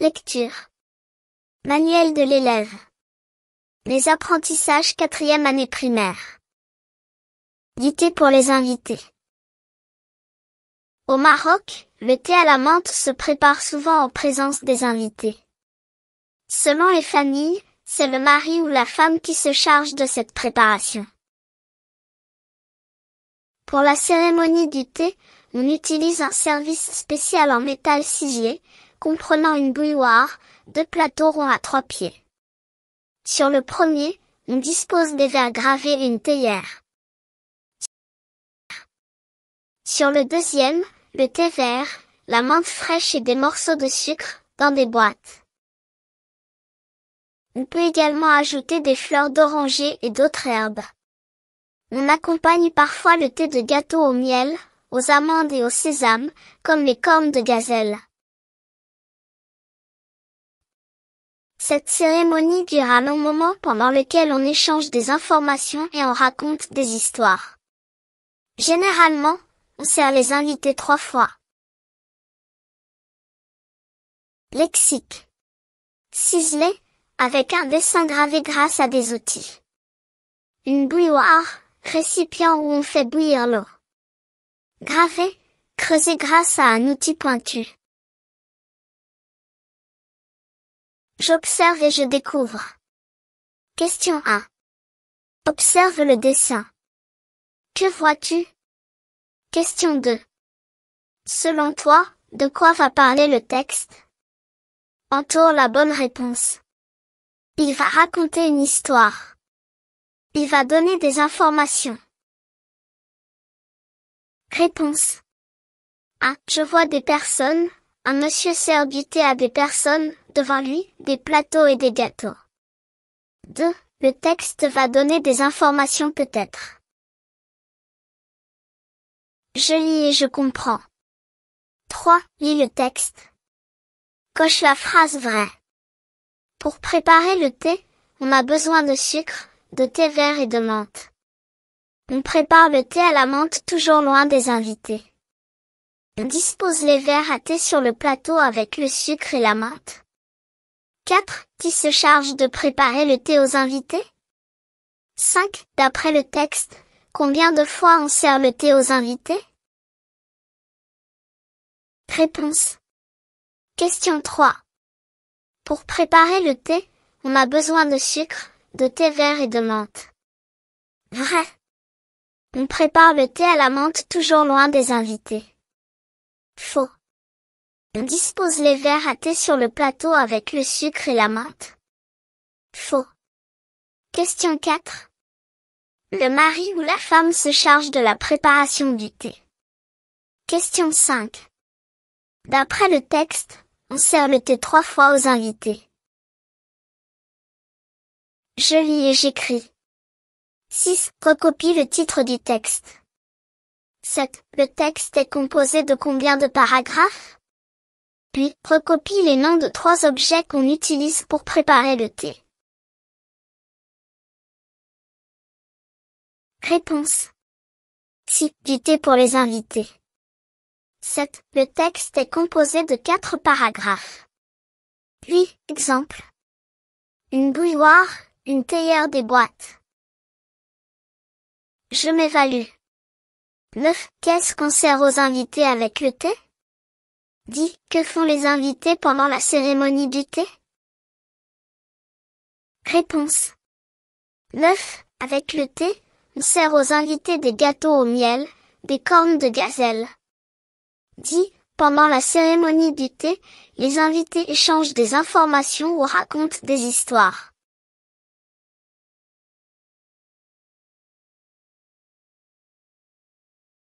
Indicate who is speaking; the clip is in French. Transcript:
Speaker 1: Lecture. Manuel de l'élève. Les apprentissages quatrième année primaire. Dité pour les invités. Au Maroc, le thé à la menthe se prépare souvent en présence des invités. Selon les familles, c'est le mari ou la femme qui se charge de cette préparation. Pour la cérémonie du thé, on utilise un service spécial en métal ciselé, comprenant une bouilloire, deux plateaux ronds à trois pieds. Sur le premier, on dispose des verres gravés et une théière. Sur le deuxième, le thé vert, la menthe fraîche et des morceaux de sucre, dans des boîtes. On peut également ajouter des fleurs d'oranger et d'autres herbes. On accompagne parfois le thé de gâteau au miel, aux amandes et au sésame, comme les cornes de gazelle. Cette cérémonie dure un long moment pendant lequel on échange des informations et on raconte des histoires. Généralement, on sert les invités trois fois. Lexique. Ciselé, avec un dessin gravé grâce à des outils. Une bouilloire, récipient où on fait bouillir l'eau. Gravé, creusé grâce à un outil pointu. J'observe et je découvre. Question 1. Observe le dessin. Que vois-tu Question 2. Selon toi, de quoi va parler le texte Entoure la bonne réponse. Il va raconter une histoire. Il va donner des informations. Réponse. 1. Je vois des personnes, un monsieur sert thé à des personnes, devant lui, des plateaux et des gâteaux. 2. Le texte va donner des informations peut-être. Je lis et je comprends. 3. Lis le texte. Coche la phrase vraie. Pour préparer le thé, on a besoin de sucre, de thé vert et de menthe. On prépare le thé à la menthe toujours loin des invités. On Dispose les verres à thé sur le plateau avec le sucre et la menthe. 4. Qui se charge de préparer le thé aux invités 5. D'après le texte, combien de fois on sert le thé aux invités Réponse. Question 3. Pour préparer le thé, on a besoin de sucre, de thé vert et de menthe. Vrai. On prépare le thé à la menthe toujours loin des invités. Faux. On dispose les verres à thé sur le plateau avec le sucre et la menthe. Faux. Question 4. Le mari ou la femme se charge de la préparation du thé. Question 5. D'après le texte, on sert le thé trois fois aux invités. Je lis et j'écris. 6. Recopie le titre du texte. 7. Le texte est composé de combien de paragraphes Puis Recopie les noms de trois objets qu'on utilise pour préparer le thé. Réponse. 6. Du thé pour les invités. 7. Le texte est composé de quatre paragraphes. Puis Exemple. Une bouilloire, une théière des boîtes. Je m'évalue. 9. Qu'est-ce qu'on sert aux invités avec le thé dit Que font les invités pendant la cérémonie du thé Réponse Neuf. Avec le thé, on sert aux invités des gâteaux au miel, des cornes de gazelle. dit Pendant la cérémonie du thé, les invités échangent des informations ou racontent des histoires.